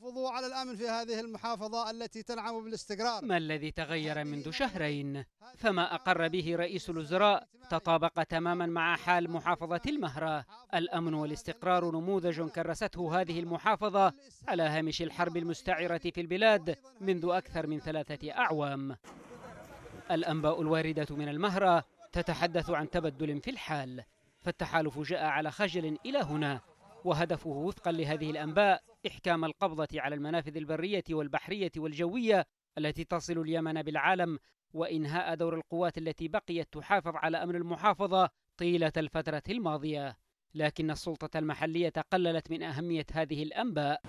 حافظوا على الأمن في هذه المحافظة التي تنعم بالاستقرار ما الذي تغير منذ شهرين؟ فما أقر به رئيس الوزراء تطابق تماما مع حال محافظة المهرة الأمن والاستقرار نموذج كرسته هذه المحافظة على هامش الحرب المستعرة في البلاد منذ أكثر من ثلاثة أعوام الأنباء الواردة من المهرة تتحدث عن تبدل في الحال فالتحالف جاء على خجل إلى هنا وهدفه وفقا لهذه الأنباء إحكام القبضة على المنافذ البرية والبحرية والجوية التي تصل اليمن بالعالم وإنهاء دور القوات التي بقيت تحافظ على أمن المحافظة طيلة الفترة الماضية لكن السلطة المحلية قللت من أهمية هذه الأنباء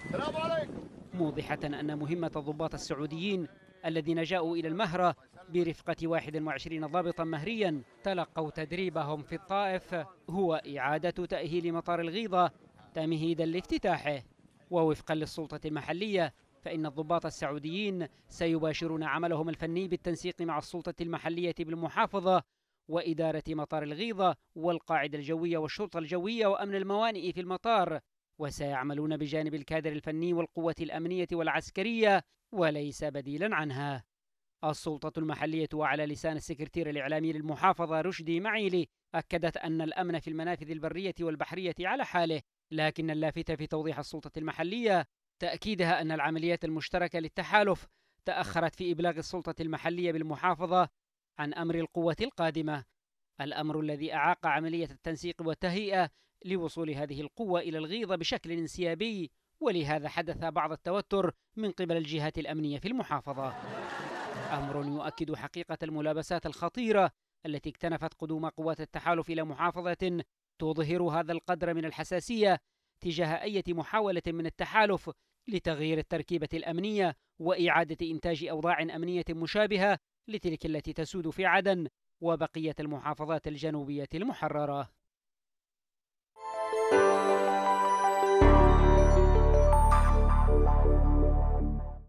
موضحة أن مهمة الضباط السعوديين الذين جاءوا إلى المهرة برفقة 21 ضابطا مهريا تلقوا تدريبهم في الطائف هو إعادة تأهيل مطار الغيضة تمهيدا لافتتاحه ووفقا للسلطة المحلية فإن الضباط السعوديين سيباشرون عملهم الفني بالتنسيق مع السلطة المحلية بالمحافظة وإدارة مطار الغيضة والقاعدة الجوية والشرطة الجوية وأمن الموانئ في المطار وسيعملون بجانب الكادر الفني والقوة الأمنية والعسكرية وليس بديلا عنها السلطة المحلية وعلى لسان السكرتير الإعلامي للمحافظة رشدي معيلي أكدت أن الأمن في المنافذ البرية والبحرية على حاله لكن اللافته في توضيح السلطة المحلية تأكيدها أن العمليات المشتركة للتحالف تأخرت في إبلاغ السلطة المحلية بالمحافظة عن أمر القوة القادمة الأمر الذي أعاق عملية التنسيق والتهيئة لوصول هذه القوة إلى الغيضة بشكل انسيابي ولهذا حدث بعض التوتر من قبل الجهات الأمنية في المحافظة أمر يؤكد حقيقة الملابسات الخطيرة التي اكتنفت قدوم قوات التحالف إلى محافظة تظهر هذا القدر من الحساسية تجاه أي محاولة من التحالف لتغيير التركيبة الأمنية وإعادة إنتاج أوضاع أمنية مشابهة لتلك التي تسود في عدن وبقية المحافظات الجنوبية المحررة.